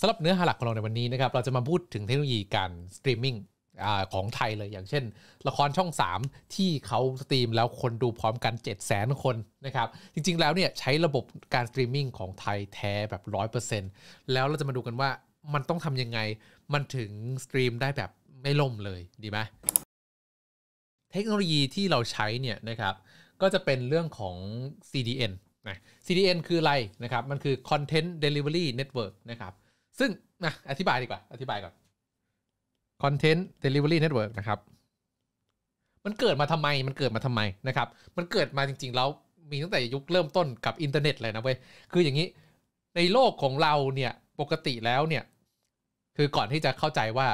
สำหรับเนื้อหาหลักของเราในวันนี้นะครับ เราจะมาพูดถึงเทคโนโลยีการสตรีมมิ่งของไทยเลย อย่างเช่น ละครช่อง 3 ที่เขาสตรีมแล้วคนดูพร้อมกัน7 0 0 0 0คนนะครับ จริงๆ แล้วเนี่ยใช้ระบบการสตรีมมิ่งของไทยแท้แบบ100%แล้วเราจะมาดูกันว่ามันต้องทำยังไง มันถึงสตรีมได้แบบไม่ล่มเลย ดีไหมเทคโนโลยีที่เราใช้เนี่ยนะครับ ก็จะเป็นเรื่องของ CDN นะ CDN คืออะไรนะครับ มันคือ Content Delivery Network นะครับซึ่งนะอธิบายดีกว่าอธิบายก่อน Content Delivery Network นะครับ มันเกิดมาทำไมมันเกิดมาทำไมนะครับ มันเกิดมาจริง ๆ แล้ว มีตั้งแต่ยุคเริ่มต้นกับอินเทอร์เน็ตเลยนะเว้ยคืออย่างนี้ ในโลกของเราเนี่ยปกติแล้วเนี่ย คือก่อนที่จะเข้าใจว่า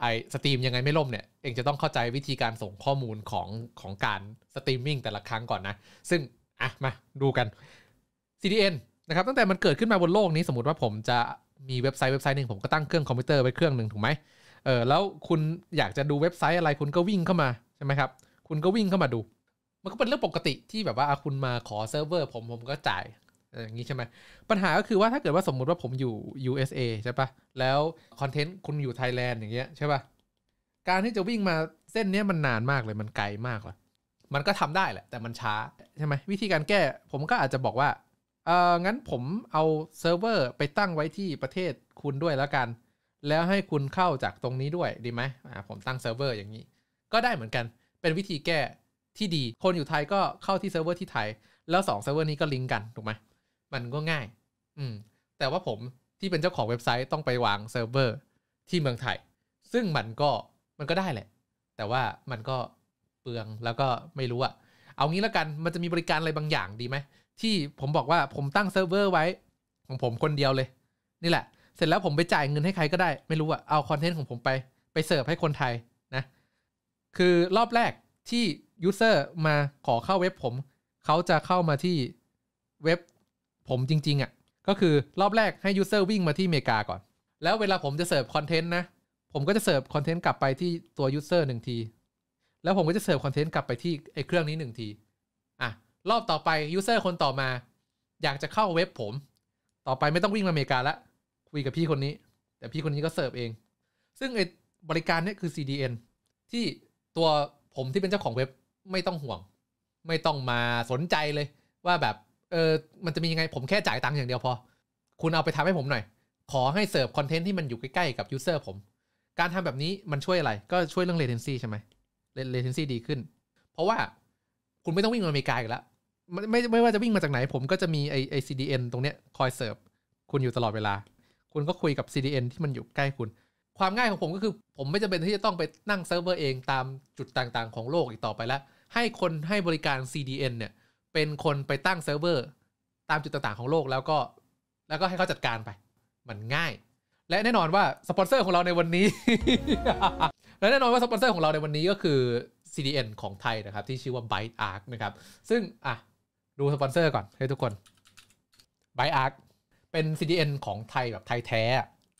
ไอสตรีมยังไงไม่ล่มเนี่ยเองจะต้องเข้าใจวิธีการส่งข้อมูลของของการสตรีมมิ่งแต่ละครั้งก่อนนะซึ่งอ่ะมาดูกัน CDN นะครับ ตั้งแต่มันเกิดขึ้นมาบนโลกนี้สมมติว่าผมจะมีเว็บไซต์เว็บไซต์หนึ่งผมก็ตั้งเครื่องคอมพิวเตอร์ไว้เครื่องหนึ่งถูกไหมเออแล้วคุณอยากจะดูเว็บไซต์อะไรคุณก็วิ่งเข้ามาใช่ไหมครับ คุณก็วิ่งเข้ามาดู มันก็เป็นเรื่องปกติที่แบบว่าคุณมาขอเซิร์ฟเวอร์ผมผมก็จ่ายอย่างนี้ใช่ไหมปัญหาก็คือว่าถ้าเกิดว่าสมมุติว่าผมอยู่ USA ใช่ปะแล้วคอนเทนต์คุณอยู่ไทยแลนด์อย่างเงี้ยใช่ปะการที่จะวิ่งมาเส้นนี้มันนานมากเลยมันไกลมากเลยมันก็ทำได้แหละแต่มันช้าใช่ไหมวิธีการแก้ผมก็อาจจะบอกว่าเอองั้นผมเอาเซิร์ฟเวอร์ไปตั้งไว้ที่ประเทศคุณด้วยแล้วกัน แล้วให้คุณเข้าจากตรงนี้ด้วย ดีไหมอ่า ผมตั้งเซิร์ฟเวอร์อย่างนี้ ก็ได้เหมือนกัน เป็นวิธีแก้ที่ดี คนอยู่ไทยก็เข้าที่เซิร์ฟเวอร์ที่ไทย แล้ว2เซิร์ฟเวอร์นี้ก็ลิงก์กัน ถูกไหมมันก็ง่าย อืม แต่ว่าผมที่เป็นเจ้าของเว็บไซต์ต้องไปวางเซิร์ฟเวอร์ที่เมืองไทย ซึ่งมันก็มันก็ได้แหละ แต่ว่ามันก็เปลืองแล้วก็ไม่รู้อะเอางี้แล้วกัน มันจะมีบริการอะไรบางอย่าง ดีไหมที่ผมบอกว่าผมตั้งเซิร์ฟเวอร์ไว้ ของ ผมคนเดียวเลย นี่แหละ เสร็จแล้วผมไปจ่ายเงินให้ ใครก็ได้ไม่รู้อะเอา คอนเทนต์ ของผมไป ไป เสิร์ฟ ให้คนไทย นะ คือรอบแรกที่ยูเซอร์มาขอเข้าเว็บผม เขาจะเข้ามาที่เว็บ ผมจริง ๆอะ่ะก็คือรอบแรกให้ยูเซอร์วิ่ง มาที่เมกา ก่อน แล้วเวลาผมจะเสิร์ฟคอนเทนต์นะ ผมก็จะเสิร์ฟคอนเทนต์กลับไปที่ตัวยูเซอร์หนึ่งทีแล้วผมก็จะเสิร์ฟคอนเทนต์กลับไปที่ไอ้เครื่องนี้หนึ่งทีรอบต่อไปยูเซอร์คนต่อมา อยากจะเข้าเว็บผม ต่อไปไม่ต้องวิ่งมาอเมริกาละคุยกับพี่คนนี้ แต่พี่คนนี้ก็เสิร์ฟเอง ซึ่งไอ้บริการนี้คือ CDN ที่ตัวผมที่เป็นเจ้าของเว็บไม่ต้องห่วง ไม่ต้องมาสนใจเลย ว่าแบบเออมันจะมียังไง ผมแค่จ่ายตังค์อย่างเดียวพอ คุณเอาไปทำให้ผมหน่อย ขอให้เสิร์ฟคอนเทนต์ที่มันอยู่ใกล้ๆ กับยูเซอร์ผม การทำแบบนี้มันช่วยอะไร ก็ช่วยเรื่อง latency ใช่ไหม latency ดีขึ้น เพราะว่าคุณไม่ต้องวิ่งมาอเมริกาอีกแล้วไม่ไม่ว่าจะวิ่งมาจากไหนผมก็จะมีไอไอ CDN ตรงเนี้ยคอยเสิร์ฟคุณอยู่ตลอดเวลา คุณก็คุยกับ CDN ที่มันอยู่ใกล้คุณ ความง่ายของผมก็คือ ผมไม่จำเป็นที่จะต้องไปนั่งเซิร์ฟเวอร์เองตามจุดต่างๆของโลกอีกต่อไปแล้วให้คนให้บริการ CDN เนี่ย เป็นคนไปตั้งเซิร์ฟเวอร์ตามจุดต่างๆของโลกแล้วก็ แล้วก็ให้เขาจัดการไป มันง่ายและแน่นอนว่าสปอนเซอร์ของเราในวันนี้และแน่นอนว่าสปอนเซอร์ของเราในวันนี้ก็คือ CDN ของไทยนะครับ ที่ชื่อว่า Byte Arc นะครับ ซึ่งอ่ะดูสปอนเซอร์ก่อนให้ทุกคนไบอาร์คเป็น CDN ของไทยแบบไทยแท้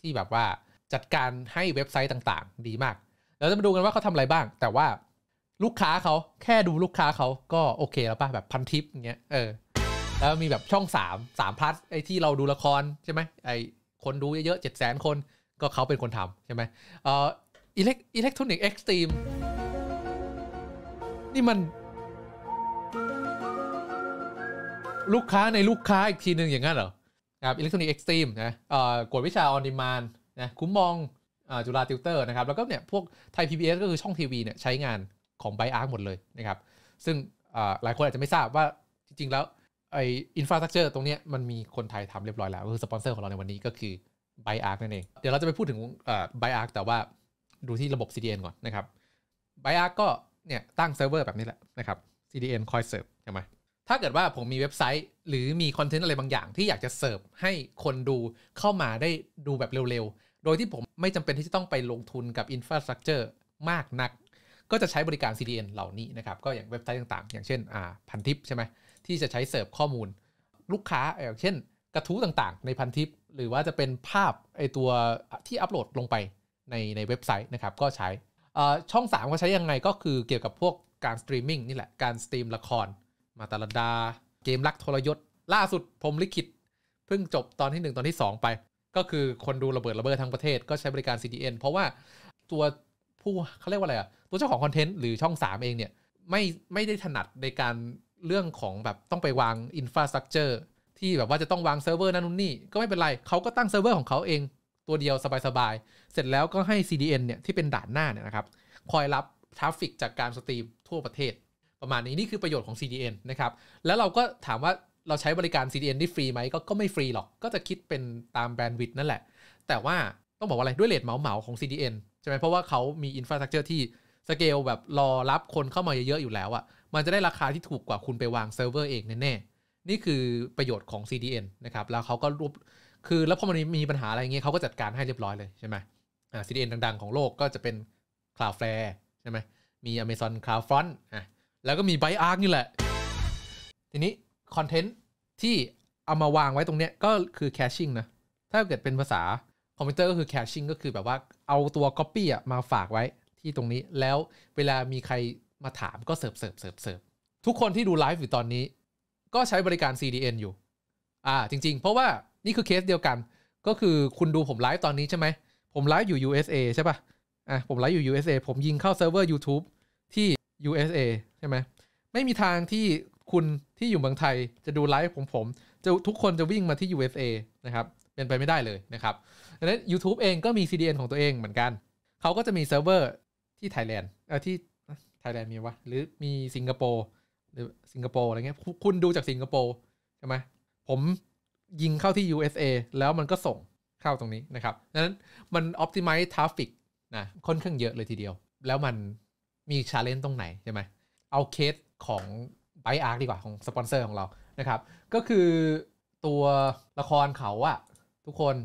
ที่แบบว่าจัดการให้เว็บไซต์ต่าง ๆ ดีมากเราจะมาดูกันว่าเขาทำอะไรบ้าง แต่ว่าลูกค้าเขาแค่ดูลูกค้าเขาก็โอเคแล้วป่ะ แบบพันทิปอย่างเงี้ยเออแล้วมีแบบช่อง3 3พลัสไอ้ที่เราดูละคร ใช่ไหมไอ้คนดูเยอะๆเจ็ดแสนคนก็เขาเป็นคนทำใช่ไหมเอ่ออิเล็กอิเล็กทรอนิกส์เอ็กซ์ตรีมนี่มันลูกค้าในลูกค้าอีกทีหนึ่งอย่างนั้นเหรอครับอิเล็กทรอนิกส์เอ็กซ์ตรีมนะเอ่อกวดวิชาออนดีมานนะคุ้มมองจุฬาติวเตอร์นะครับแล้วก็เนี่ยพวกไทยพีีบเอสก็คือช่องทีวีเนี่ยใช้งานของไบอาร์หมดเลยนะครับซึ่งหลายคนอาจจะไม่ทราบว่าจริงๆแล้วไออินฟราสตรักเจอร์ตรงนี้มันมีคนไทยทำเรียบร้อยแล้วก็คือสปอนเซอร์ของเราในวันนี้ก็คือไบอาร์นั่นเอง เดี๋ยวเราจะไปพูดถึงไบอาร์แต่ว่าดูที่ระบบ CDN ก่อนนะครับไบอาร์ก็เนี่ยตั้งเซิร์ฟเวอร์แบบนี้แหละนะครับ CDN คอยเสิร์ฟใช่ไหมถ้าเกิดว่าผมมีเว็บไซต์ หรือมีคอนเทนต์อะไรบางอย่าง ที่อยากจะเสิร์ฟให้คนดูเข้ามาได้ดูแบบเร็วๆ โดยที่ผมไม่จำเป็นที่จะต้องไปลงทุนกับอินฟราสตรักเจอร์มากนัก ก็จะใช้บริการ CDN เหล่านี้นะครับ ก็อย่างเว็บไซต์ต่างๆ อย่างเช่นอ่าพันทิปใช่ไหมที่จะใช้เสิร์ฟข้อมูล ลูกค้าอย่างเช่น กระทู้ต่างๆในพันทิปหรือว่าจะเป็นภาพไอตัวที่อัปโหลดลงไปในในเว็บไซต์นะครับก็ใช้ช่อง3ก็ใช้ยังไงก็คือเกี่ยวกับพวกการสตรีมมิ่งนี่แหละการสตรีมละครมาตาลดา เกมรักทรยศ ล่าสุดพรมลิขิตเพิ่งจบตอนที่ 1 ตอนที่ 2 ไป ก็คือคนดูระเบิดระเบิดทั้งประเทศ ก็ใช้บริการ CDN เพราะว่าตัวผู้เขาเรียกว่าอะไรอะตัวเจ้าของคอนเทนต์หรือช่อง 3 เองเนี่ยไม่ไม่ได้ถนัดในการเรื่องของแบบต้องไปวางอินฟราสตรักเจอร์ที่แบบว่าจะต้องวางเซิร์ฟเวอร์นั่นนู่นนี่ก็ไม่เป็นไรเขาก็ตั้งเซิร์ฟเวอร์ของเขาเองตัวเดียวสบายๆเสร็จแล้วก็ให้ CDN เนี่ยที่เป็นด่านหน้าเนี่ยนะครับคอยรับทราฟฟิกจากการสตรีมทั่วประเทศประมาณนี้นี่คือประโยชน์ของ CDN นะครับ แล้วเราก็ถามว่าเราใช้บริการ CDN ได้ฟรีไหมก็ก็ไม่ฟรีหรอก ก็จะคิดเป็นตามแบนด์วิดต์นั่นแหละ แต่ว่าต้องบอกว่าอะไรด้วยเลทเมาเมาของ CDN ใช่ไหมเพราะว่าเขามีอินฟราสตรักเจอร์ที่สเกลแบบรอรับคนเข้ามาเยอะๆ อยู่แล้วอะ่ะ มันจะได้ราคาที่ถูกกว่าคุณไปวางเซิร์ฟเวอร์เองแน่ๆ นี่คือประโยชน์ของ CDN นะครับ แล้วเขาก็รวบคือแล้วพอมันมีปัญหาอะไรเงี้ยเขาก็จัดการให้เรียบร้อยเลยใช่ไหมอ่า CDN ดังๆ ของโลกก็จะเป็น Cloudflare ใช่ไหมมี Amazon CloudFront อ่ะแล้วก็มีไบอาร์กนี่แหละ ทีนี้คอนเทนต์ที่ เอา มาวางไว้ตรงเนี้ยก็คือแคชชิ่งนะ ถ้าเกิดเป็นภาษาคอมพิวเตอร์ ก็ คือแคชชิ่งก็คือแบบว่าเอาตัว Copy อ่ะมาฝากไว้ที่ตรงนี้ แล้วเวลามีใครมาถามก็เสิร์ฟเสิร์ฟเสิร์ฟเสิร์ฟทุกคนที่ดูไลฟ์อยู่ ตอนนี้ ก็ใช้บริการ CDN อยู่ อ่าจริง ๆ เพราะว่านี่คือเคสเดียวกัน ก็คือคุณดูผมไลฟ์ตอนนี้ใช่ไหม ผมไลฟ์อยู่ USA ใช่ปะ่ะ อ่ะผมไลฟ์อยู่ USA ผมยิงเข้าเซิร์ฟเวอร์ YouTube ที่ USA ช่ไหม ไม่มีทางที่คุณที่อยู่เมืองไทยจะดูไลฟ์ของผม จะทุกคนจะวิ่งมาที่ USA นะครับ เป็นไปไม่ได้เลยนะครับดังนั้น YouTube เองก็มี CDN ของตัวเองเหมือนกัน เขาก็จะมีเซิร์ฟเวอร์ที่ไทยแลนด์เออที่ไทยแลนด์มีวะ หรือมีสิงคโปร์หรือสิงคโปร์อะไรเงี้ย คุณดูจากสิงคโปร์ใช่ไหม ผมยิงเข้าที่ USA แล้วมันก็ส่งเข้าตรงนี้นะครับดังนั้นมันออพติมัลทราฟฟิกนะค่อนข้างเยอะเลยทีเดียว แล้วมันมีชาเลนจ์ตรงไหนใช่ไหมเอาเคสของไบอาร์ดีกว่าของสปอนเซอร์ของเรา นะครับ ก็คือตัวละครเขาอะทุกคน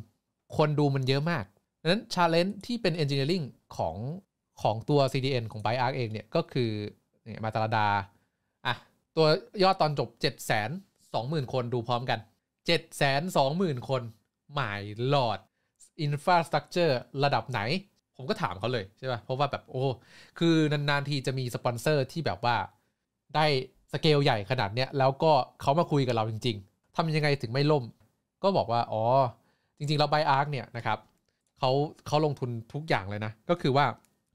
คนดูมันเยอะมากนั้นชาเลนจ์ที่เป็นเอนจิเนียริงของ ของตัว CDN ของไบอาร์เองเนี่ย ก็คือเนี่ยมาตรดาอ่ะตัวยอดตอนจบ 7 2 0 0 0 0 คนดูพร้อมกัน 7 2 0 0 0 0 คนหมายหลอดอินฟราสตรักเจอร์ระดับไหนผมก็ถามเขาเลย ใช่ป่ะเพราะว่าแบบโอ้คือนาน ๆ ทีจะมีสปอนเซอร์ที่แบบว่าได้สเกลใหญ่ขนาดเนี้ยแล้วก็เขามาคุยกับเราจริง ๆ ทำยังไงถึงไม่ล่ม ก็บอกว่า อ๋อ จริง ๆ เราไบอาร์คเนี่ยนะครับเขาเขาลงทุนทุกอย่างเลยนะ ก็คือว่า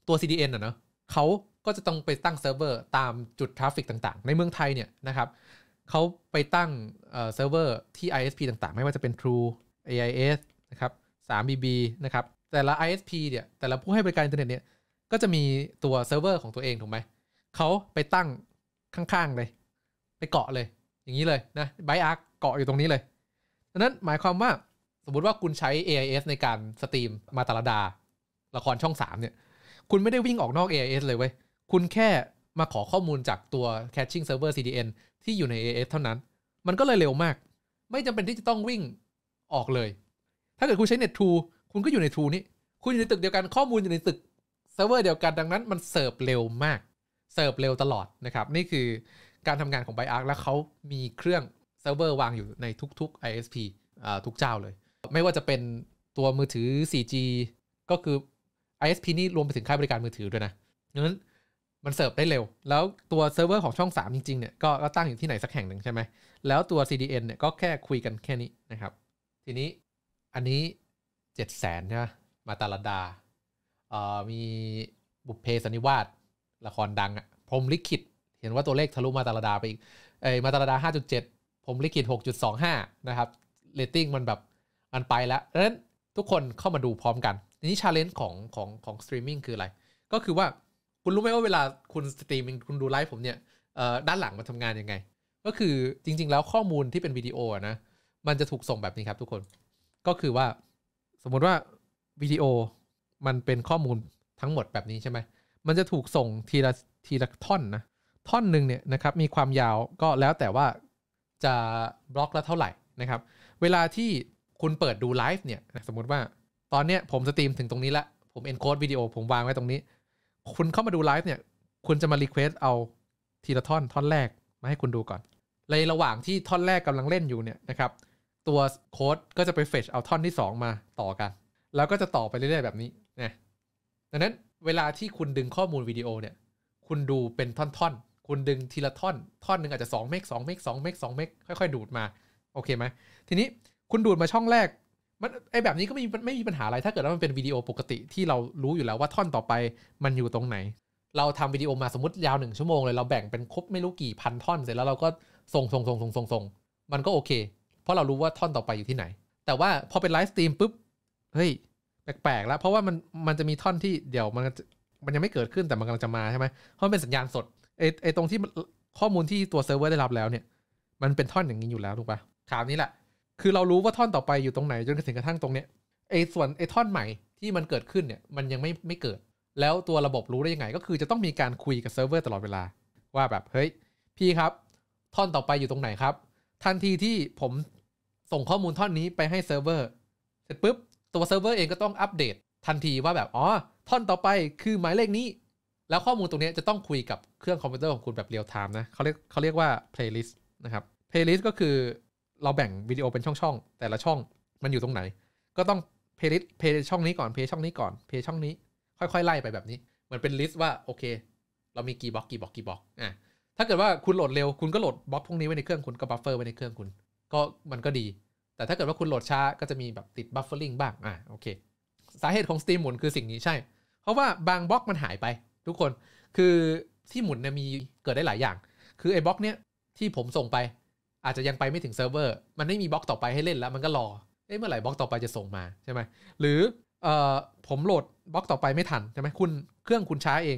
ตัว CDN อ่ะเนาะเขาก็จะต้องไปตั้งเซิร์ฟเวอร์ตามจุดทราฟฟิกต่างๆ ในเมืองไทยเนี่ยนะครับเขาไปตั้งเซิร์ฟเวอร์ที่ ISP ต่างๆ ไม่ว่าจะเป็น True AIS นะครับ 3BB นะครับแต่ละ ISP เนี่ยแต่ละผู้ให้บริการอินเทอร์เน็ตเนี่ย ก็จะมีตัวเซิร์ฟเวอร์ของตัวเอง ถูกไหม เขาไปตั้งข้างๆเลย ไปเกาะเลย อย่างนี้เลยนะไบอาร์เกาะอยู่ตรงนี้เลย ดังนั้นหมายความว่า สมมติว่าคุณใช้ AIS ในการสตรีมมาตาลดา ละครช่อง 3 เนี่ย คุณไม่ได้วิ่งออกนอก AIS เลยเว้ย คุณแค่มาขอข้อมูลจากตัว caching server CDN ที่อยู่ใน AIS เท่านั้น มันก็เลยเร็วมาก ไม่จำเป็นที่จะต้องวิ่งออกเลย ถ้าเกิดคุณใช้ n e t ูคุณก็อยู่ในทูนี้คุณอยู่ในตึกเดียวกันข้อมูลอยู่ในตึกเซิร์ฟเวอร์เดียวกันดังนั้นมันเสิร์ฟเร็วมาก เสิร์ฟเร็วตลอดนะครับ นี่คือการทำงานของไบอาร์แล้วเขามีเครื่องเซิร์ฟเวอร์วางอยู่ในทุกๆ ISP ทุกเจ้าเลย ไม่ว่าจะเป็นตัวมือถือ 4G ก็คือ ISP นี่รวมไปถึงค่ายบริการมือถือด้วยนะดังนั้นมันเสิร์ฟได้เร็ว แล้วตัวเซิร์ฟเวอร์ของช่อง3 จริงๆเนี่ยกก็ตั้งอยู่ที่ไหนสักแห่งหนึ่งใช่ไหมแล้วตัว CDN เนี่ยก็แค่คุยกันแค่นี้นะครับ ทีนี้อันนี้เจ็ดแสนใช่ไหมมาตาลดาเอ่อมีบุพเพสนิวาสละครดังอะพรมลิขิตเห็นว่าตัวเลขทะลุมาตาลดาไปอีกเอ้มาตาลดาห้าจุดเจ็ดพรมลิขิตหกจุดสองห้านะครับ เรตติ้งมันแบบมันไปแล้วดังนั้นทุกคนเข้ามาดูพร้อมกันทีนี้ชาเลนจ์ของของของสตรีมมิ่งคืออะไร ก็คือว่าคุณรู้ไหมว่าเวลาคุณสตรีมมิ่งคุณดูไลฟ์ผมเนี่ยด้านหลังมันทำงานยังไงก็คือจริง ๆ แล้วข้อมูลที่เป็นวิดีโอนะมันจะถูกส่งแบบนี้ครับทุกคนก็คือว่ามมติว่าวิดีโอมันเป็นข้อมูลทั้งหมดแบบนี้ใช่ไหม มันจะถูกส่งทีละทีละท่อนนะ ท่อนหนึ่งเนี่ยนะครับมีความยาวก็แล้วแต่ว่าจะบล็อกละเท่าไหร่นะครับ เวลาที่คุณเปิดดูไลฟ์เนี่ยสมมติว่าตอนเนี้ยผมสตรีมถึงตรงนี้ละผมเอนโคดวิดีโอผมวางไว้ตรงนี้ คุณเข้ามาดูไลฟ์เนี่ย คุณจะมารีเควสเอาทีละท่อนท่อนแรกมาให้คุณดูก่อนในระหว่างที่ท่อนแรกกำลังเล่นอยู่เนี่ยนะครับตัวโค้ดก็จะไปเฟชเอาท่อนที่ 2 มาต่อกัน แล้วก็จะต่อไปเรื่อยๆแบบนี้นะดังนั้นเวลาที่คุณดึงข้อมูลวิดีโอเนี่ยคุณดูเป็นท่อนๆ คุณดึงทีละท่อนท่อนหนึ่งอาจจะ 2 เมก2 เมก2เมก2เมกค่อย ๆดูดมาโอเคไหมทีนี้คุณดูดมาช่องแรกมันไอแบบนี้ก็ไม่ไม่มีปัญหาอะไร ถ้าเกิดว่ามันเป็นวิดีโอปกติที่เรารู้อยู่แล้วว่าท่อนต่อไปมันอยู่ตรงไหน เราทำวิดีโอมาสมมติยาวหนึ่งชั่วโมงเลยเราแบ่งเป็นครบไม่รู้กี่พันท่อนเสร็จแล้วเราก็ส่งส่งส่งส่งส่งส่งมันก็โอเคเพราะเรารู้ว่าท่อนต่อไปอยู่ที่ไหน แต่ว่าพอเป็นไลฟ์สตรีมปุ๊บ เฮ้ย แปลกๆแล้ว เพราะว่ามัน มันจะมีท่อนที่เดี๋ยวมัน มันยังไม่เกิดขึ้นแต่มันกำลังจะมาใช่ไหม เพราะเป็นสัญญาณสดไอ้ไอ้ตรงที่ข้อมูลที่ตัวเซิร์ฟเวอร์ได้รับแล้วเนี่ย มันเป็นท่อนอย่างนี้อยู่แล้วถูกปะคราวนี้แหละ คือเรารู้ว่าท่อนต่อไปอยู่ตรงไหนจนถึงกระทั่งตรงเนี้ยไอ้ส่วนไอ้ท่อนใหม่ที่มันเกิดขึ้นเนี่ย มันยังไม่ ไม่เกิด แล้วตัวระบบรู้ได้ยังไง ก็คือจะต้องมีการคุยกับเซิร์ฟเวอร์ตลอดเวลาว่าแบบเฮ้ยพี่ครับ ท่อนต่อไปอยู่ตรงไหนครับ ทันทีที่ผมส่งข้อมูลท่อนนี้ไปให้เซิร์ฟเวอร์เสร็จปุ๊บตัวเซิร์ฟเวอร์เองก็ต้องอัปเดตทันทีว่าแบบ อ๋อ ท่อนต่อไปคือหมายเลขนี้ แล้วข้อมูลตรงนี้จะต้องคุยกับเครื่องคอมพิวเตอร์ของคุณแบบเรียลไทม์นะเขาเรียกเขาเรียกว่าเพลย์ลิสต์นะครับเพลย์ลิสต์ก็คือเราแบ่งวิดีโอเป็นช่องๆแต่ละช่องมันอยู่ตรงไหน ก็ต้องเพลย์ลิสต์เพลย์ช่องนี้ก่อนเพลย์ช่องนี้ก่อนเพลย์ช่องนี้ค่อยๆไล่ไปแบบนี้เหมือนเป็นลิสต์ว่าโอเค เรามีกี่บล็อกกี่บล็อกกี่บล็อกอ่ะถ้าเกิดว่าคุณโหลดเร็วคุณก็โหลดบล็อกพวกนี้ไว้ในเครื่องคุณก็บัฟเฟอร์ไว้ในเครื่องคุณก็มันก็ดี แต่ถ้าเกิดว่าคุณโหลดช้าก็จะมีแบบติดบัฟเฟอร์ลิงบ้างอ่ะโอเคสาเหตุของสตรีมหมุนคือสิ่งนี้ใช่ เพราะว่าบางบล็อกมันหายไป ทุกคนคือที่หมุนเนี่ยมีเกิดได้หลายอย่าง คือไอ้บล็อกเนี้ยที่ผมส่งไป อาจจะยังไปไม่ถึงเซิร์ฟเวอร์มันไม่มีบล็อกต่อไปให้เล่นแล้วมันก็รอเอ้เมื่อไหร่บล็อกต่อไปจะส่งมาใช่ไหมหรือเอ่อผมโหลดบล็อกต่อไปไม่ทันใช่ไหมคุณเครื่องคุณช้าเอง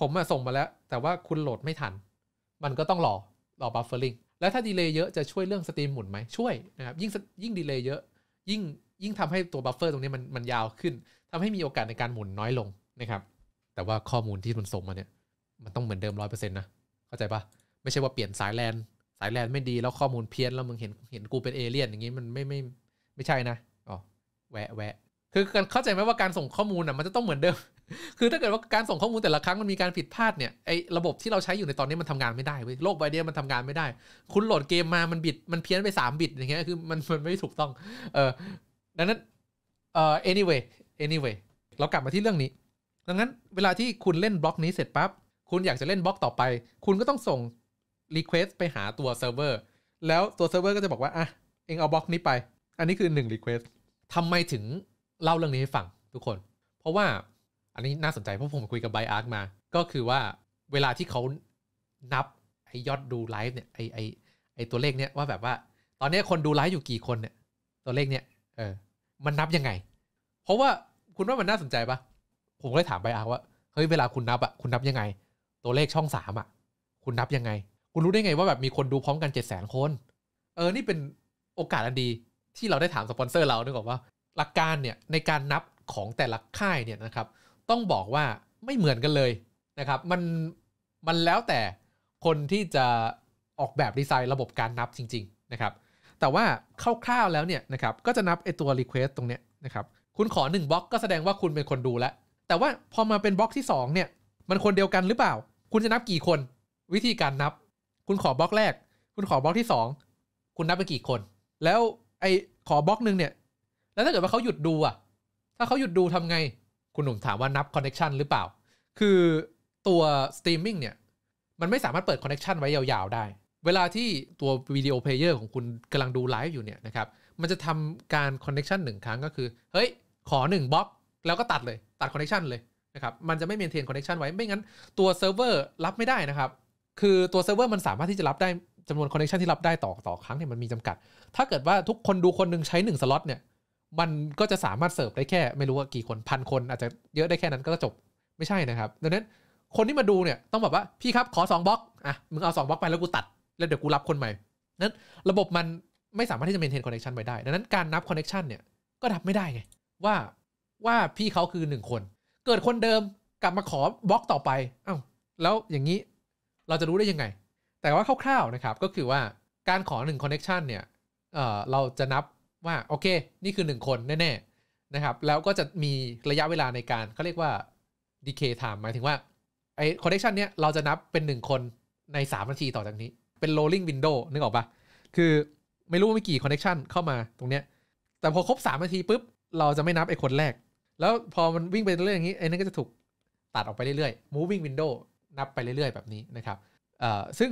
ผมมาส่งมาแล้ว แต่ว่าคุณโหลดไม่ทัน มันก็ต้องรอรอบัฟเฟอร์ลิงแล้วถ้าดีเลย์เยอะ จะช่วยเรื่องสตรีมหมุนไหมช่วยนะครับ ยิ่งยิ่งดีเลย์เยอะ ยิ่งยิ่งทำให้ตัวบัฟเฟอร์ตรงนี้มันมันยาวขึ้นทำให้มีโอกาสในการหมุนน้อยลงนะครับ แต่ว่าข้อมูลที่มันส่งมาเนี่ย มันต้องเหมือนเดิมร้อยเปอร์เซ็นต์นะ เข้าใจปะไม่ใช่ว่าเปลี่ยนสายแลนสายแลนไม่ดีแล้วข้อมูลเพี้ยนแล้วมึงเห็นเห็นกูเป็นเอเลี่ยนอย่างนี้มันไม่ไม่ไม่ใช่นะอ๋อแวะแวะ คือการเข้าใจไหมว่าการส่งข้อมูลอ่ะมันจะต้องเหมือนเดิมคือถ้าเกิดว่าการส่งข้อมูลแต่ละครั้งมันมีการผิดพลาดเนี่ยไอ้ระบบที่เราใช้อยู่ในตอนนี้มันทำงานไม่ได้เว้ยโลกใบเดียวมันทำงานไม่ได้ คุณโหลดเกมมามันบิด มันเพี้ยนไป 3 บิดอย่างเงี้ยคือมันมันไม่ถูกต้อง เออดังนั้นเออ anyway anyway เรากลับมาที่เรื่องนี้ ดังนั้นเวลาที่คุณเล่นบล็อกนี้เสร็จปั๊บ คุณอยากจะเล่นบล็อกต่อไป คุณก็ต้องส่งรีเควสต์ไปหาตัวเซิร์ฟเวอร์แล้วตัวเซิร์ฟเวอร์ก็จะบอกว่าอ่ะเองเอาบล็อกนี้ไป อันนี้คือ1ีเควสต์ทำไมถึงเล่าเรื่องนี้ให้ฟังทุกคน เพราะว่าอันนี้น่าสนใจเพราะผมคุยกับไบอาร์กมา ก็คือว่าเวลาที่เขานับไอยอดดูไลฟ์เนี่ยไอไอไอตัวเลขเนี่ยว่าแบบว่า ตอนนี้คนดูไลฟ์อยู่กี่คนเนี่ย ตัวเลขเนี่ยเออมันนับยังไง เพราะว่าคุณว่ามันน่าสนใจปะผมก็เลยถามไบอาร์ว่าเฮ้ยเวลาคุณนับอ่ะคุณนับยังไง ตัวเลขช่องสามอ่ะ คุณนับยังไง คุณรู้ได้ไงว่าแบบมีคนดูพร้อมกันเจ็ดแสนคนเออนี่เป็นโอกาสอันดีที่เราได้ถามสปอนเซอร์เรานึกออกว่าหลักการเนี่ยในการนับของแต่ละค่ายเนี่ยนะครับต้องบอกว่าไม่เหมือนกันเลยนะครับมันมันแล้วแต่คนที่จะออกแบบดีไซน์ระบบการนับจริงๆนะครับแต่ว่าคร่าวๆแล้วเนี่ยนะครับก็จะนับไอตัว Request ตรงเนี้ยนะครับคุณขอ1บล็อกก็แสดงว่าคุณเป็นคนดูแล้วแต่ว่าพอมาเป็นบล็อกที่ 2 เนี่ยมันคนเดียวกันหรือเปล่า คุณจะนับกี่คนวิธีการนับ คุณขอบล็อกแรก คุณขอบล็อกที่ 2 คุณนับไปกี่คน แล้วไอขอบล็อกหนึ่งเนี่ยแล้วถ้าเกิดว่าเขาหยุดดูอะถ้าเขาหยุดดูทำไงคุณหนุ่มถามว่านับคอนเน็กชันหรือเปล่า คือตัวสตรีมมิ่งเนี่ย มันไม่สามารถเปิดคอนเน็กชันไว้ยาวๆได้ เวลาที่ตัววิดีโอเพลเยอร์ของคุณกำลังดูไลฟ์อยู่เนี่ยนะครับ มันจะทำการคอนเน็กชันหนึ่งครั้งก็คือ เฮ้ย ขอ1บล็อกแล้วก็ตัดเลยตัดคอนเน็กชันเลยนะครับ มันจะไม่เมนเทนคอนเน็กชันไว้ ไม่งั้นตัวเซิร์ฟเวอร์รับไม่ได้นะครับ คือตัวเซิร์ฟเวอร์มันสามารถที่จะรับได้จำนวนคอนเน็กชันที่รับได้ต่อต่อครั้งเนี่ยมันมีจำกัด ถ้าเกิดว่าทุกคนดูคนนึงใช้1สล็อตเนี่ยมันก็จะสามารถเสิร์ฟได้แค่ ไม่รู้ว่ากี่คนพันคนอาจจะเยอะได้แค่นั้นก็จบไม่ใช่นะครับ ดังนั้นคนที่มาดูเนี่ยต้องแบบว่าพี่ครับขอ2บล็อกอ่ะ มึงเอา2บล็อกไปแล้วกูตัด แล้วเดี๋ยวกูรับคนใหม่นั้นระบบมันไม่สามารถที่จะเมนเทนคอนเนคชันไปได้ ดังนั้นการนับคอนเนคชันเนี่ย ก็ดับไม่ได้ไง ว่าว่าพี่เขาคือ 1 คน เกิดคนเดิมกลับมาขอบล็อกต่อไปอา้าวแล้วอย่างนี้เราจะรู้ได้ยังไง แต่ว่าคร่าวๆนะครับก็คือว่าการขอ1งคอนเนคชันเนี่ยเเราจะนับว่า โอเคนี่คือ 1 คน แน่ ๆ นะครับ แล้วก็จะมีระยะเวลาในการเขาเรียกว่า decay time หมายถึงว่าไอ้อนเน e c ชั o เนี้ย เราจะนับเป็น 1 คนใน3นาทีต่อจากนี้ เป็น rolling window นึกออกปะคือไม่รู้ว่ามีกี่คอนเนคชันเข้ามาตรงเนี้ยแต่พอครบ3นาทีปุ๊บ เราจะไม่นับไอ้คนแรก แล้วพอมันวิ่งไปเรื่อยอย่างนี้ไอ้นั่นก็จะถูกตัดออกไปเรื่อยๆ moving window นับไปเรื่อยๆ แบบนี้นะครับซึ่ง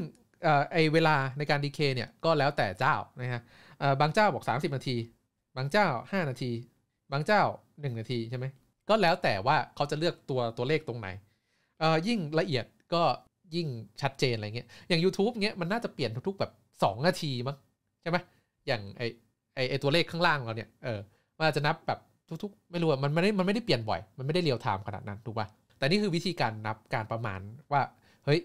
ไอเวลาในการดีเคเนี่ยก็แล้วแต่เจ้านะฮะบางเจ้าบอก 30 นาทีบางเจ้า 5 นาที บางเจ้า 1 นาทีใช่ไหมก็แล้วแต่ว่าเขาจะเลือกตัวตัวเลขตรงไหนยิ่งละเอียดก็ยิ่งชัดเจนอะไรเงี้ยอย่าง YouTube เงี้ยมันน่าจะเปลี่ยนทุกๆแบบ 2 นาทีมั้งใช่ไหมอย่างไอไอไอตัวเลขข้างล่างเราเนี่ยเออมันาจะนับแบบทุกๆ ไม่รู้มันไม่ได้มันไม่ได้เปลี่ยนบ่อยมันไม่ได้เรียวไทม์ขนาดนั้นถูกป่ะแต่นี่คือวิธีการนับการประมาณว่าเฮ้ย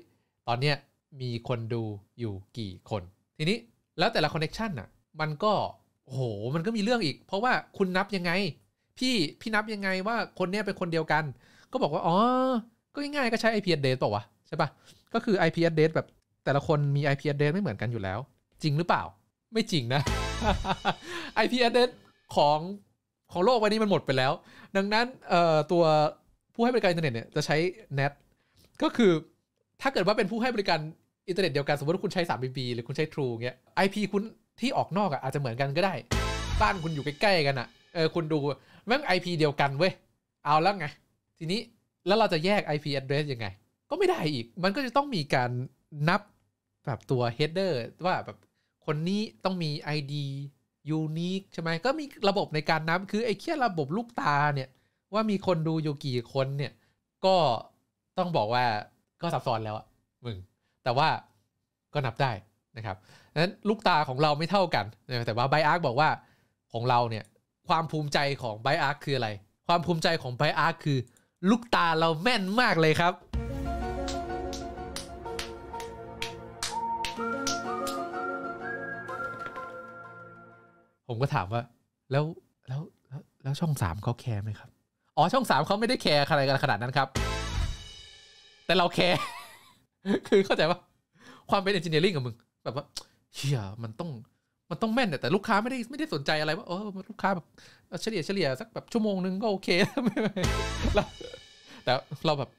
ตอนเนี้ยมีคนดูอยู่กี่คน ทีนี้แล้วแต่ละคอนเน็ชันน่ะมันก็โอ้โหมันก็มีเรื่องอีก เพราะว่าคุณนับยังไง พี่พี่นับยังไงว่าคนเนี้ยเป็นคนเดียวกัน ก็บอกว่าอ๋อ ก็ง่ายๆก็ใช้ IP address ต่อวะใช่ปะก็คือ IP address แบบแต่ละคนมี IP address ไม่เหมือนกันอยู่แล้ว จริงหรือเปล่า ไม่จริงนะ IP address ของ ของโลกวันนี้มันหมดไปแล้ว ดังนั้นเออ่ตัวผู้ให้บริการอินเทอร์เน็ตเนี่ยจะใช้ n e t ก็คือ ถ้าเกิดว่าเป็นผู้ให้บริการอินเทอร์เน็ตเดียวกัน สมมติว่าคุณใช้ 3BB หรือคุณใช้ True เงี้ย IP คุณที่ออกนอกอะอาจจะเหมือนกันก็ได้บ้านคุณอยู่ใกล้ ๆ กันอ่ะเออคุณดูแม่ง IP เดียวกัน เว้ย เอาแล้วไง ทีนี้แล้วเราจะแยก IP address ยังไง ก็ไม่ได้อีก มันก็จะต้องมีการนับแบบตัว header ว่าแบบคนนี้ต้องมี ID unique ใช่ไหมก็มีระบบในการนับคือ ไอ้แค่ระบบลูกตาเนี่ยว่ามีคนดูอยู่กี่คนเนี่ย ก็ต้องบอกว่าก็ซับซ้อนแล้วอะมึงแต่ว่าก็นับได้นะครับนั้นลูกตาของเราไม่เท่ากัน แต่ว่าไบอาร์กบอกว่าของเราเนี่ย ความภูมิใจของไบอาร์คืออะไร ความภูมิใจของไบอาร์คือลูกตาเราแม่นมากเลยครับ ผมก็ถามว่าแล้วแล้วแล้วแล้วช่องสามเขาแคร์ไหมครับ อ๋อช่องสามเขาไม่ได้แคร์อะไรกันขนาดนั้นครับ แต่เราแคร์ คือเข้าใจว่าความเป็นเอนจิเนียริ่งกับมึงแบบว่าเฮียมันต้องมันต้องแม่นแต่ลูกค้าไม่ได้ไม่ได้สนใจอะไร ว่าเออลูกค้าแบบเฉลี่ยเฉลี่ยสักแบบชั่วโมงนึงก็โอเคแล้วแต่เราแบบ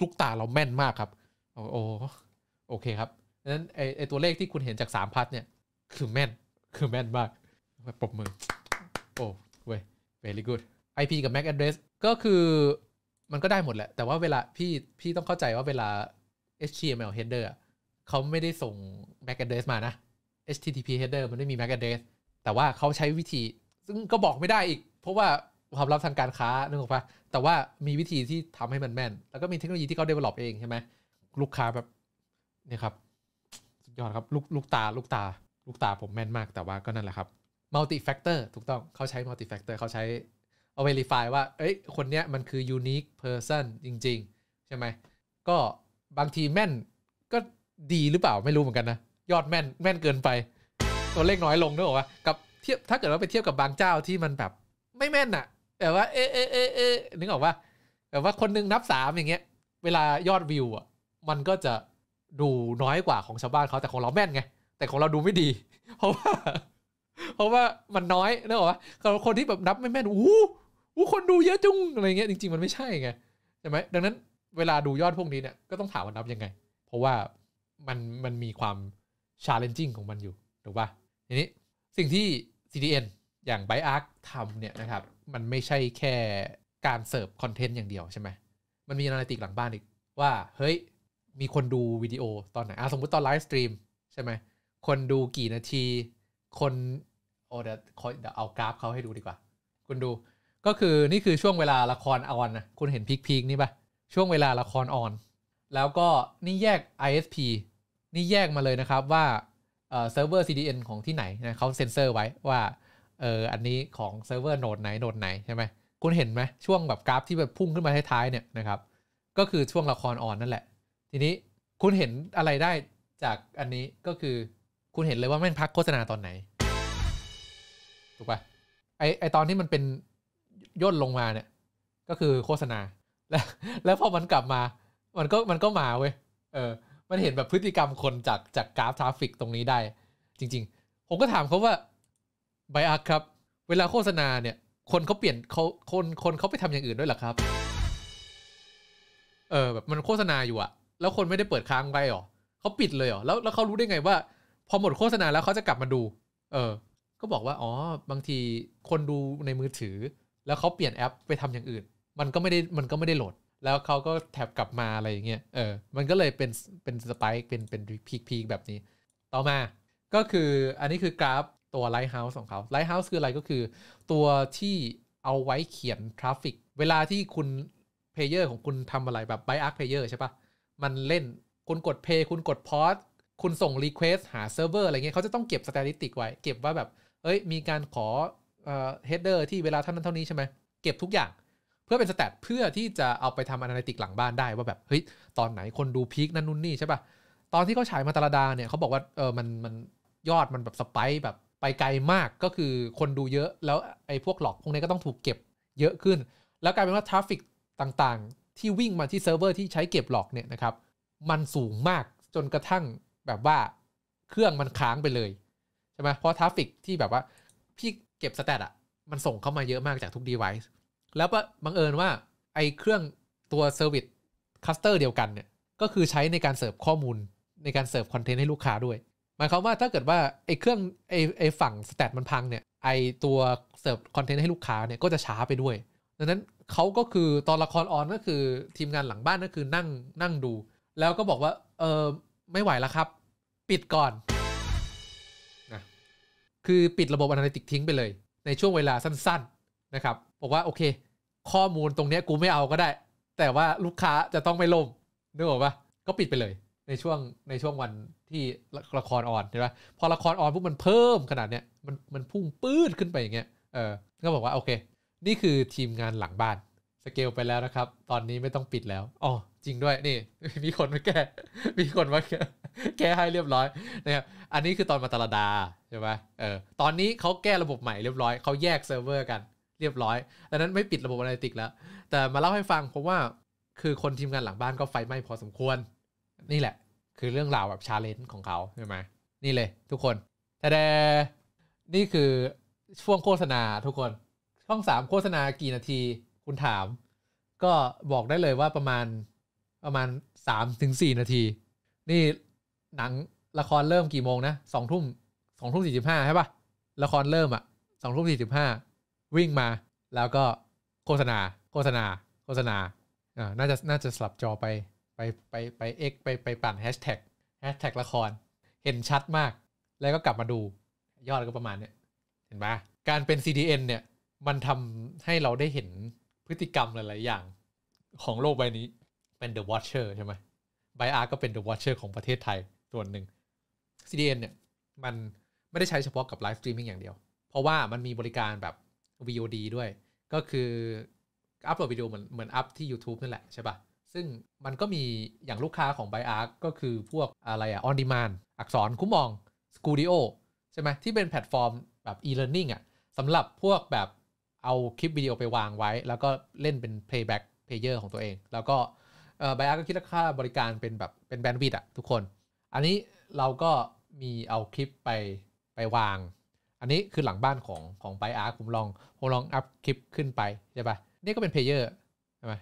ลูกตาเราแม่นมากครับ โอ้โอเคครับนั้นไอไอตัวเลขที่คุณเห็นจากสามพัทเนี่ย คือแม่นคือแม่นมากปรบมือโอ้เว้ย very good IP กับ MAC address ก็คือมันก็ได้หมดแหละแต่ว่าเวลาพี่ พี่ต้องเข้าใจว่าเวลา HTML header อะเขาไม่ได้ส่ง MAC address มานะ HTTP header มันไม่มี MAC address แต่ว่าเขาใช้วิธี ซึ่งก็บอกไม่ได้อีก เพราะว่าความลับทางการค้านึกออกปะแต่ว่ามีวิธีที่ทำให้มันแม่น แล้วก็มีเทคโนโลยีที่เขา develop เองใช่ไหมลูกค้าแบบ เนี่ยครับ สุดยอดครับ ลูกลูกตาลูกตา ลูกตาผมแม่นมากแต่ว่าก็นั่นแหละครับ multi factor ถูกต้องเขาใช้ multi factor เขาใช้เอา verify ว่าเอ้ยคนเนี้ยมันคือ unique person จริง ๆ ใช่ไหมก็บางทีแม่นดีหรือเปล่าไม่รู้เหมือนกันนะยอดแม่นแม่นเกินไป ตัวเลขน้อยลงเนอะวะกับเทียบถ้าเกิดว่าไปเทียบกับบางเจ้าที่มันแบบไม่แม่นอะแต่ว่าเอเอเอเอนึกออกว่าแต่ว่าคนนึงนับสามอย่างเงี้ย เวลายอดวิวอ่ะ มันก็จะดูน้อยกว่าของชาวบ้านเขาแต่ของเราแม่นไงแต่ของเราดูไม่ดีเพราะว่าเพราะว่ามันน้อยนึกออกว่าคนที่แบบนับไม่แม่นอู้อู้คนดูเยอะจุ้งอะไรเงี้ยจริงๆมันไม่ใช่ไงใช่ไหมดังนั้นเวลาดูยอดพวกนี้เนี่ยก็ต้องถามว่านับยังไง เพราะว่ามันมันมีความชาเลนจิ่งของมันอยู่ ถูกป่ะทีนี้สิ่งที่ CDN อย่าง b บอาร์คทำเนี่ยนะครับ มันไม่ใช่แค่การเสิร์ฟคอนเทนต์อย่างเดียวใช่ไหมมันมีอนาลิติกหลังบ้านอีกว่าเฮ้ย มีคนดูวิดีโอตอนไหนอ่ะสมมติตอนไลฟ์สตรีม ใช่ไหมคนดูกี่นาที คนโอ้เดี๋ยวเดี๋ยวเอากราฟเขาให้ดูดีกว่าคุณดูก็คือนี่คือช่วงเวลาละครออนนะคุณเห็นพีคพีคนี่ปะช่วงเวลาละครออนแล้วก็นี่แยก ISP นี่แยกมาเลยนะครับว่าเซิร์ฟเวอร์ CDN ของที่ไหนนะเขาเซ็นเซอร์ไว้ว่าเอออันนี้ของเซิร์ฟเวอร์โหนดไหนโหนดไหนใช่ไหมคุณเห็นไหมช่วงแบบกราฟที่แบบพุ่งขึ้นมาท้ายๆเนี่ยนะครับ ก็คือช่วงละครออนนั่นแหละ ทีนี้คุณเห็นอะไรได้จากอันนี้ก็คือ คุณเห็นเลยว่าแม่งพักโฆษณาตอนไหนถูกปะ่ะไอไอตอนที่มันเป็นย่นลงมาเนี่ยก็คือโฆษณาแล้วแล้วพอมันกลับมามันก็ มันก็มาเว้ย เออ มันเห็นแบบพฤติกรรมคนจากจากกราฟทราฟิก ตรงนี้ได้ จริง ๆ ผมก็ถามเขาว่าไบอาร์ครับ เวลาโฆษณาเนี่ย คนเขาเปลี่ยนเขาคนคนเขาไปทำอย่างอื่นด้วยหรอครับ เออแบบมันโฆษณาอยู่อะแล้วคนไม่ได้เปิดค้างไว้หรอเขาปิดเลยหรอแล้วแล้วเขารู้ได้ไงว่า พอหมดโฆษณาแล้วเขาจะกลับมาดู เออ ก็บอกว่า อ๋อบางทีคนดูในมือถือ แล้วเขาเปลี่ยนแอปไปทำอย่างอื่น มันก็ไม่ได้มันก็ไม่ได้โหลดแล้วเขาก็แทบกลับมาอะไรอย่างเงี้ยเออมันก็เลยเป็นเป็นสไปค์เป็นเป็นพีคพีคแบบนี้ ต่อมาก็คืออันนี้คือกราฟตัวไลท์เฮาส์ของเขาไลท์เฮาส์คืออะไรก็คือ ตัวที่เอาไว้เขียนทราฟฟิกเวลาที่คุณเพลเยอร์ของคุณทำอะไรแบบไบอาร์คเพลเยอร์ใช่ปะมันเล่นคุณกดเพย์คุณกดพอสคุณส่งรีเควสหาเซิร์ฟเวอร์อะไรเงี้ยเขาจะต้องเก็บสถิติไว้ เก็บว่าแบบเอ้ยมีการขอเฮดเดอร์ที่เวลาเท่านั้นเท่านี้ใช่ไหมเก็บทุกอย่างเพื่อเป็นสแตทเพื่อที่จะเอาไปทำอนาลิติกหลังบ้านได้ว่าแบบ เฮ้ย ตอนไหนคนดูพีคนั่นนู่นนี่ใช่ปะ่ะ ตอนที่เขาฉายมาตราดาเนี่ยเขาบอกว่าเออมันมันยอดมันแบบสไปแบบไปไกลมากก็คือคนดูเยอะ แล้วไอ้พวกหลอกพวกนี้ก็ต้องถูกเก็บเยอะขึ้น แล้วกลายเป็นว่าทราฟฟิกต่างๆ ที่วิ่งมาที่เซิร์ฟเวอร์ที่ใช้เก็บหลอกเนี่ยนะครับ มันสูงมากจนกระทั่งแบบว่าเครื่องมันค้างไปเลยใช่ไหมเพราะทราฟฟิกที่แบบว่าพี่เก็บสแตทอะมันส่งเข้ามาเยอะมากจากทุกดีไวซ์แล้วบังเอิญว่าไอ้เครื่องตัวเซอร์วิสคัสเตอร์เดียวกันเนี่ยก็คือใช้ในการเสิร์ฟข้อมูลในการเสิร์ฟคอนเทนต์ให้ลูกค้าด้วย หมายความว่าถ้าเกิดว่าไอ้เครื่องไอ้ไอ้ฝั่งสแตทมันพังเนี่ยไอ้ตัวเสิร์ฟคอนเทนต์ให้ลูกค้าเนี่ยก็จะช้าไปด้วย ดังนั้นเขาก็คือตอนละครออนก็คือทีมงานหลังบ้านก็คือนั่งนั่งดู แล้วก็บอกว่าเออไม่ไหวแล้วครับ ปิดก่อนนะคือปิดระบบอนาลิติกทิ้งไปเลย ในช่วงเวลาสั้นๆนะครับบอกว่าโอเคข้อมูลตรงเนี้ยกูไม่เอาก็ได้ แต่ว่าลูกค้าจะต้องไม่ล่มนึกออกปะก็ปิดไปเลยในช่วงในช่วงวันที่ละครอ่อนใช่ไปะพอละครอ่อนพวกมันเพิ่มขนาดเนี้ยมันมันพุ่งปื้ดขึ้นไปอย่างเงี้ยเออก็บอกว่าโอเค นี่คือทีมงานหลังบ้านสเกลไปแล้วนะครับ ตอนนี้ไม่ต้องปิดแล้วอ๋อจริงด้วย นี่มีคนมาแก้มีคนมาแก้แก้ให้เรียบร้อยนะครับอันนี้คือตอนมาตาลดาใช่ไหมเออตอนนี้เขาแก้ระบบใหม่เรียบร้อยเขาแยกเซิร์ฟเวอร์กันเรียบร้อยดังนั้นไม่ปิดระบบอนาลิติกแล้ว แต่มาเล่าให้ฟังเพราะว่าคือคนทีมงานหลังบ้านก็ไฟไหม้พอสมควร นี่แหละ คือเรื่องราวแบบชาเลนจ์ของเขาใช่ไหมนี่เลยทุกคน แต่นี่คือช่วงโฆษณาทุกคน ช่องสามโฆษณากี่นาที คุณถาม ก็บอกได้เลยว่าประมาณประมาณสามถึงสี่นาที นี่หนังละครเริ่มกี่โมงนะสองทุ่มสองทุ่มสี่สิบห้าใช่ปะละครเริ่มอ่ะสองทุ่มสี่สิบห้าวิ่งมาแล้วก็โฆษณา โฆษณา โฆษณาอ่าน่าจะ น่าจะสลับจอไป ไป ไป ไปเอ็กไป ไปปั่นแฮชแท็กแฮชแท็กละคร เห็นชัดมาก แล้วก็กลับมาดู ยอดก็ประมาณเนี้ย เห็นปะการเป็น CDN เนี่ย มันทำให้เราได้เห็นพฤติกรรมหลายๆ อย่างของโลกใบนี้ เป็น The Watcher ใช่ไหมไบอาร์ก็เป็น The Watcher ของประเทศไทยส่วนหนึ่ง CDN เนี่ย มันไม่ได้ใช้เฉพาะกับไลฟ์สตรีมมิ่งอย่างเดียว เพราะว่ามันมีบริการแบบ VOD ด้วยก็คืออัพโหลดวิดีโอเหมือนเหมือนอัพที่ YouTube นั่นแหละใช่ปะ่ะ ซึ่งมันก็มีอย่างลูกค้าของ b บอาร์ก็คือพวกอะไรอะออ d ดีม n นอักษรคุ้มมองสกูดิโอใช่ไหมที่เป็นแพลตฟอร์มแบบ e-learning อะสำหรับพวกแบบเอาคลิปวิดีโอไปวางไว้ แล้วก็เล่นเป็น playback player ของตัวเอง แล้วก็ไบอาร์ก็คิดราคาบริการเป็นแบบเป็นแบนด์วิดอะทุกคน อันนี้เราก็มีเอาคลิปไปไปวางอันนี้คือหลังบ้านของของไบอาร์ผมลองผมลองอัพคลิปขึ้นไปใช่ปะนี่ก็เป็นเพลเยอร์ ใช่ไหม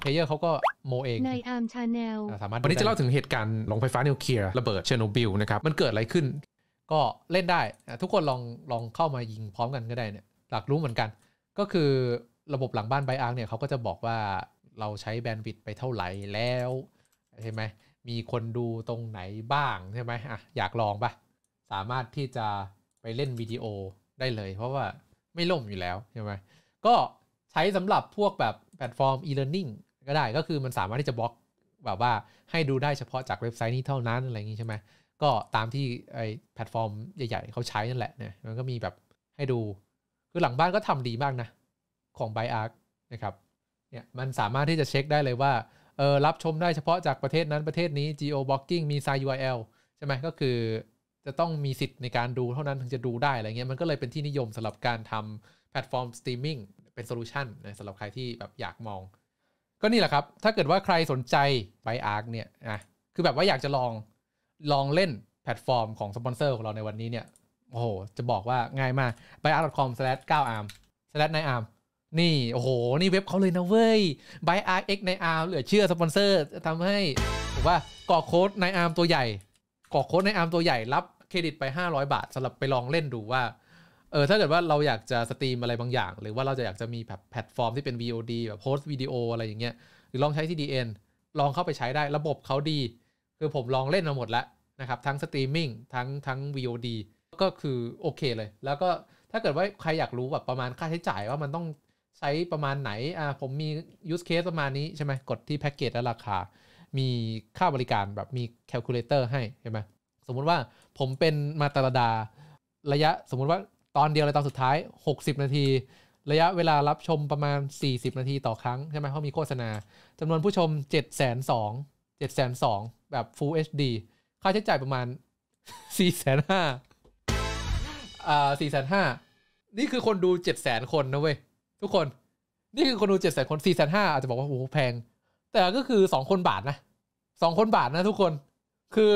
เพลเยอร์เขาก็โมเอง ในอาร์มชาแนลสามารถวันนี้จะเล่าถึงเหตุการณ์โรงไฟฟ้านิวเคลียร์ระเบิดเชอร์โนบิลนะครับ มันเกิดอะไรขึ้น ก็เล่นได้ทุกคนลองลองเข้ามายิงพร้อมกันก็ได้เนี่ยหลักรู้เหมือนกันก็คือระบบหลังบ้านไบอาร์เนี่ยเขาก็จะบอกว่าเราใช้แบนด์วิดไปเท่าไหร่แล้วใช่ไหมมีคนดูตรงไหนบ้างใช่ไหมอ่ะอยากลองปะสามารถที่จะไปเล่นวิดีโอได้เลย เพราะว่าไม่ล่มอยู่แล้วใช่ไหมก็ใช้สำหรับพวกแบบแพลตฟอร์ม e-learning ก็ได้ก็คือมันสามารถที่จะบล็อกแบบว่าให้ดูได้เฉพาะจากเว็บไซต์นี้เท่านั้น อะไรอย่างนี้ใช่ไหมก็ตามที่ไอแพลตฟอร์มใหญ่ๆเขาใช้นั่นแหละนะมันก็มีแบบให้ดู คือหลังบ้านก็ทำดีมากนะ ของ b บอาร์นะครับเนี่ยมันสามารถที่จะเช็คได้เลยว่าเออรับชมได้เฉพาะจากประเทศนั้นประเทศนี้ geo blocking มี size URL ใช่ไหมก็คือจะต้องมีสิทธิ์ในการดูเท่านั้นถึงจะดูได้อะไรเงี้ย มันก็เลยเป็นที่นิยมสำหรับการทำแพลตฟอร์มสตรีมมิ่งเป็นโซลูชันนะสำหรับใครที่แบบอยากมอง ก็นี่แหละครับถ้าเกิดว่าใครสนใจไบอาร์กเนี่ยนะคือแบบว่าอยากจะลองลองเล่นแพลตฟอร์มของสปอนเซอร์ของเราในวันนี้เนี่ยโอ้โหจะบอกว่าง่ายมาก b y a r c o m 9 arm s l a s h 9 arm นี่โอ้โหนี่เว็บเขาเลยนะเว้ย b y a r x 9 arm เหลือเชื่อสปอนเซอร์ทำให้ผมว่าก่อโค้ด9 arm ตัวใหญ่ขอโค้ดในอาร์มตัวใหญ่ รับเครดิตไป 500 บาทสำหรับไปลองเล่นดูว่า เออ ถ้าเกิดว่าเราอยากจะสตรีมอะไรบางอย่าง หรือว่าเราจะอยากจะมีแบบแพลตฟอร์มที่เป็น VOD แบบโพสต์วิดีโออะไรอย่างเงี้ยหรือลองใช้ CDN ลองเข้าไปใช้ได้ระบบเขาดี คือผมลองเล่นมาหมดแล้วนะครับ ทั้งสตรีมมิ่งทั้งทั้ง VOD ก็คือโอเคเลย แล้วก็ถ้าเกิดว่าใครอยากรู้แบบประมาณค่าใช้จ่ายว่ามันต้องใช้ประมาณไหนอ่าผมมียูสเคสประมาณนี้ใช่ไหมกดที่แพ็กเกจและราคามีค่าบริการแบบมีแคลคูลเลเตอร์ให้ใช่ไหมสมมุติว่าผมเป็นมาตราดาระยะสมมุติว่าตอนเดียวเลยตอนสุดท้าย 60 นาที ระยะเวลารับชมประมาณ 40 นาทีต่อครั้ง ใช่ไหมเขามีโฆษณาจำนวนผู้ชม7 2 0 0 0 7 2 0 0ดแบบ Full HD ค่าใช้จ่ายประมาณ 4 5 0 0 0อ่า4 5 0 0 0นี่คือคนดู7 0 0 0 0 0 คนนะเว้ย ทุกคน นี่คือคนดู 7 0 0 0 0คน 4 5 0 0 0อาจจะบอกว่าโอ้แพงแต่ก็คือสองคนบาท นะสองคนบาท นะ ทุกคนคือ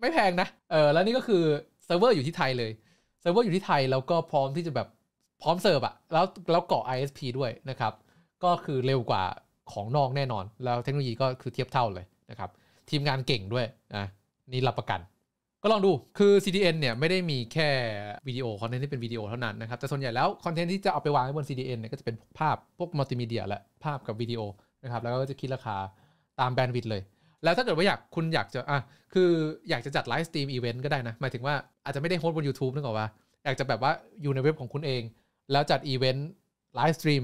ไม่แพงนะเออแล้วนี่ ก็คือเซิร์ฟเวอร์อยู่ที่ไทยเลยเซิร์ฟเวอร์อยู่ที่ไทยแล้วก็พร้อมที่จะแบบพร้อมเสิร์ฟอะแล้วแล้วเกาะ ISP ด้วยนะครับ ก็คือเร็วกว่าของนอกแน่นอนแล้วเทคโนโลยีก็คือเทียบเท่าเลยนะครับทีมงานเก่งด้วยนะนี่รับประกัน ก็ลองดูคือ CDN เนี่ยไม่ได้มีแค่วิดีโอคอนเทนต์ที่เป็นวิดีโอเท่านั้นนะครับแต่ส่วนใหญ่แล้วคอนเทนต์ที่จะเอาไปวางไว้บน CDN เนี่ยก็จะเป็นภาพพวกมัลติมีเดียแหละภาพกับวิดีโอนะครับ แล้วก็จะคิดราคาตามแบนด์วิดต์เลย แล้วถ้าเกิดว่าอยากคุณอยากจะอ่ะคืออยากจะจัดไลฟ์สตรีมอีเวนต์ก็ได้นะหมายถึงว่าอาจจะไม่ได้โฮสต์บน YouTube นึกออกปะอยากจะแบบว่าอยู่ในเว็บของคุณเอง แล้วจัดอีเวนต์ไลฟ์สตรีม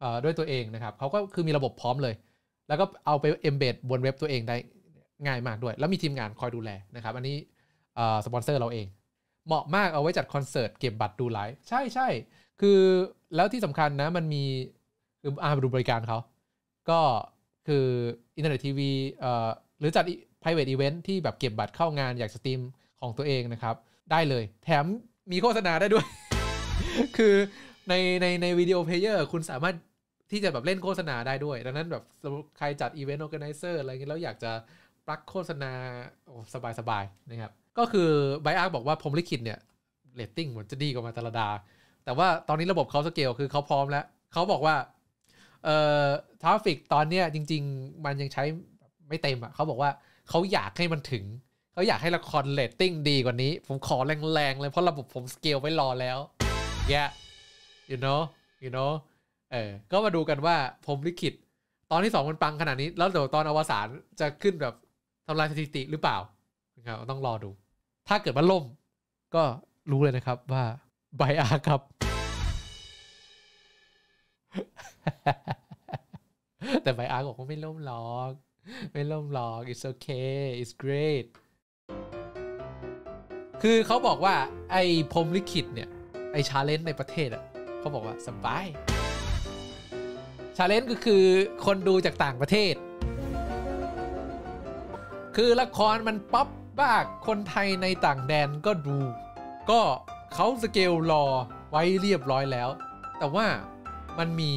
เอ่อด้วยตัวเองนะครับเขาก็คือมีระบบพร้อมเลย แล้วก็เอาไปเอ็มเบนเว็บตัวเองได้ง่ายมากด้วย แล้วมีทีมงานคอยดูแลนะครับอันนี้สปอนเซอร์เราเอง เหมาะมากเอาไว้จัดคอนเสิร์ตเก็บบัตรดูไลฟ์ใช่ใช่คือแล้วที่สำคัญนะมันมีคืออาดูบริการเขาก็คืออินเทอร์เน็ตทีวีหรือจัด private event ที่แบบเก็บบัตรเข้างานอยากสตรีมของตัวเองนะครับ ได้เลยแถมมีโฆษณาได้ด้วย คือในในในวิดีโอเพลเยอร์คุณสามารถที่จะแบบเล่นโฆษณาได้ด้วย ดังนั้นแบบใครจัดอีเวนต์ออแกไนเซอร์อะไรเงี้ยแล้วอยากจะปลักโฆษณาสบายสบายนะครับ ก็คือไบอาร์บอกว่าพรมลิขิตเนี่ยเรตติ้งเหมือนจะดีกว่ามาตรดา แต่ว่าตอนนี้ระบบเขาสเกลคือเขาพร้อมแล้วเขาบอกว่าเอ่อทราฟิกตอนเนี้ยจริงๆ มันยังใช้ไม่เต็มอ่ะเขาบอกว่าเขาอยากให้มันถึง เขาอยากให้ละครเลตติ้งดีกว่านี้ ผมขอแรงๆเลยเพราะระบบผมสเกลไว้รอแล้ว แย่ yeah. you know you know เออก็มาดูกันว่าผมลิขิต ตอนที่สองมันปังขนาดนี้ แล้วเดี๋ยวตอนอวสานจะขึ้นแบบ ทำลายสถิติหรือเปล่าครับต้องรอดู ถ้าเกิดมันล่มก็รู้เลยนะครับว่าไบอาครับแต่ไบอาร์บอกว่าไม่ล่มหรอกไม่ล่มหรอก it's okay it's great คือเขาบอกว่าไอ้พรมลิขิตเนี่ยไอ้ชาเลนจ์ในประเทศอ่ะเขาบอกว่าสบาย ชาเลนจ์ก็คือคนดูจากต่างประเทศ คือละครมันป๊อปบ้าคนไทยในต่างแดนก็ดู ก็เขาสเกลรอไว้เรียบร้อยแล้ว แต่ว่ามันมี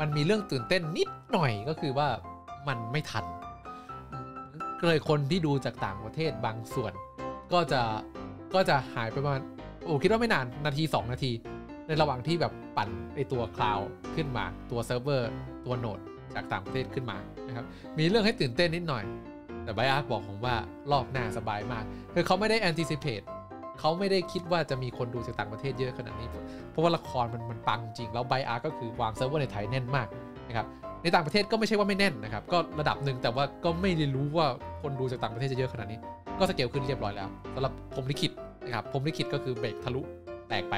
มันมีเรื่องตื่นเต้นนิดหน่อยก็คือว่ามันไม่ทันเลยคนที่ดูจากต่างประเทศบางส่วนก็จะก็จะหายไปประมาณ โอ้คิดว่าไม่นานนาที 2 นาทีในระหว่างที่แบบปั่นไอตัว คลาวขึ้นมาตัวเซิร์ฟเวอร์ตัวโนด จากต่างประเทศขึ้นมานะครับมีเรื่องให้ตื่นเต้นนิดหน่อย แต่ไบอาร์บอกผมว่ารอบหน้าสบายมากคือเขาไม่ได้ anticipate เขาไม่ได้คิดว่าจะมีคนดูจากต่างประเทศเยอะขนาดนี้ เพราะว่า ละคร มันมันปังจริงแล้วไบอาร์ก็คือวางเซิร์ฟเวอร์ในไทยแน่นมากนะครับ ในต่างประเทศก็ไม่ใช่ว่าไม่แน่นนะครับ ก็ระดับหนึ่งแต่ว่าก็ไม่ได้รู้ว่าคนดูจากต่างประเทศจะเยอะขนาดนี้ ก็สเกลขึ้นเรียบร้อยแล้วสำหรับผมลิขิตนะครับผมลิขิตก็คือเบรกทะลุแตกไป